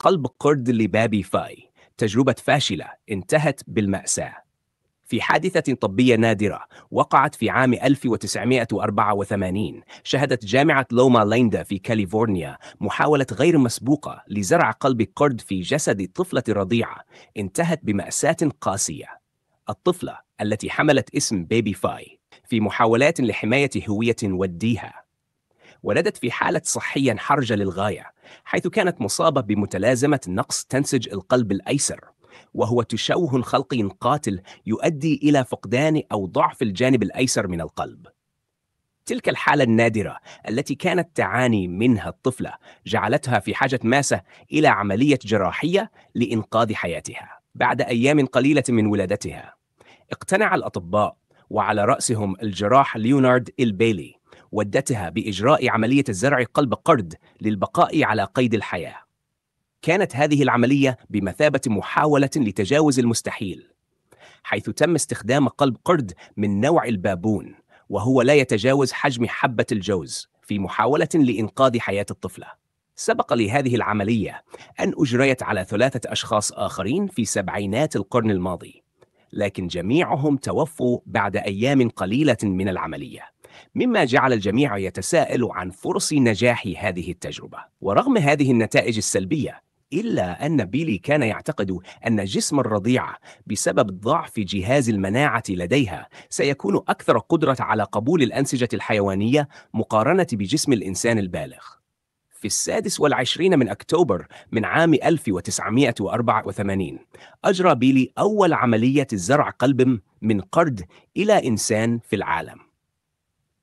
قلب قرد لبابي فاي تجربة فاشلة انتهت بالمأساة في حادثة طبية نادرة وقعت في عام 1984 شهدت جامعة لوما ليندا في كاليفورنيا محاولة غير مسبوقة لزرع قلب قرد في جسد طفلة رضيعة انتهت بمأساة قاسية الطفلة التي حملت اسم بيبي فاي في محاولات لحماية هوية وديها ولدت في حالة صحية حرجة للغاية حيث كانت مصابة بمتلازمة نقص تنسج القلب الأيسر وهو تشوه خلقي قاتل يؤدي إلى فقدان أو ضعف الجانب الأيسر من القلب تلك الحالة النادرة التي كانت تعاني منها الطفلة جعلتها في حاجة ماسة إلى عملية جراحية لإنقاذ حياتها بعد أيام قليلة من ولادتها اقتنع الأطباء وعلى رأسهم الجراح ليونارد البيلي ودتها باجراء عمليه الزرع قلب قرد للبقاء على قيد الحياه كانت هذه العمليه بمثابه محاوله لتجاوز المستحيل حيث تم استخدام قلب قرد من نوع البابون وهو لا يتجاوز حجم حبه الجوز في محاوله لانقاذ حياه الطفله سبق لهذه العمليه ان اجريت على ثلاثه اشخاص اخرين في سبعينات القرن الماضي لكن جميعهم توفوا بعد ايام قليله من العمليه مما جعل الجميع يتساءل عن فرص نجاح هذه التجربة ورغم هذه النتائج السلبية إلا أن بيلي كان يعتقد أن جسم الرضيعة بسبب ضعف جهاز المناعة لديها سيكون أكثر قدرة على قبول الأنسجة الحيوانية مقارنة بجسم الإنسان البالغ في السادس والعشرين من أكتوبر من عام 1984 أجرى بيلي أول عملية زرع قلب من قرد إلى إنسان في العالم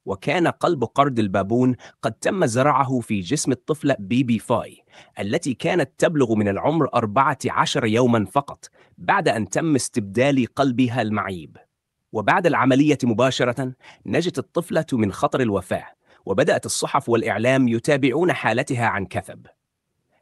وكان قلب قرد البابون قد تم زرعه في جسم الطفلة بيبي فاي التي كانت تبلغ من العمر 14 يوما فقط بعد أن تم استبدال قلبها المعيب وبعد العملية مباشرة نجت الطفلة من خطر الوفاة وبدأت الصحف والإعلام يتابعون حالتها عن كثب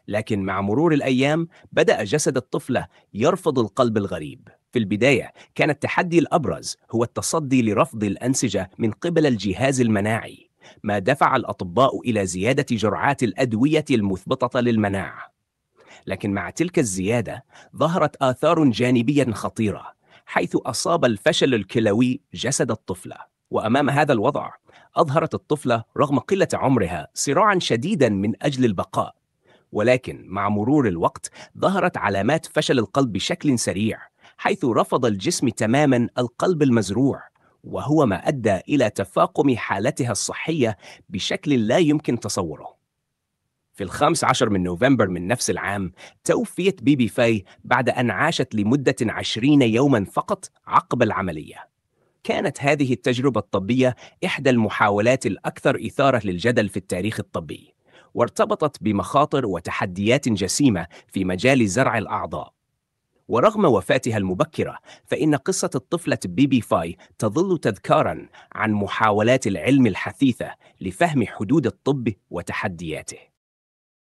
لكن مع مرور الأيام بدأ جسد الطفلة يرفض القلب الغريب في البداية كان التحدي الأبرز هو التصدي لرفض الأنسجة من قبل الجهاز المناعي ما دفع الأطباء إلى زيادة جرعات الأدوية المثبطة للمناعة لكن مع تلك الزيادة ظهرت آثار جانبية خطيرة حيث أصاب الفشل الكلوي جسد الطفلة وأمام هذا الوضع أظهرت الطفلة رغم قلة عمرها صراعا شديدا من أجل البقاء ولكن مع مرور الوقت ظهرت علامات فشل القلب بشكل سريع حيث رفض الجسم تماما القلب المزروع وهو ما ادى الى تفاقم حالتها الصحيه بشكل لا يمكن تصوره في الخامس عشر من نوفمبر من نفس العام توفيت بيبي فاي بعد أن عاشت لمدة عشرين يوما فقط عقب العملية كانت هذه التجربة الطبية إحدى المحاولات الأكثر إثارة للجدل في التاريخ الطبي وارتبطت بمخاطر وتحديات جسيمة في مجال زرع الأعضاء ورغم وفاتها المبكرة فإن قصة الطفلة بيبي فاي تظل تذكارا عن محاولات العلم الحثيثة لفهم حدود الطب وتحدياته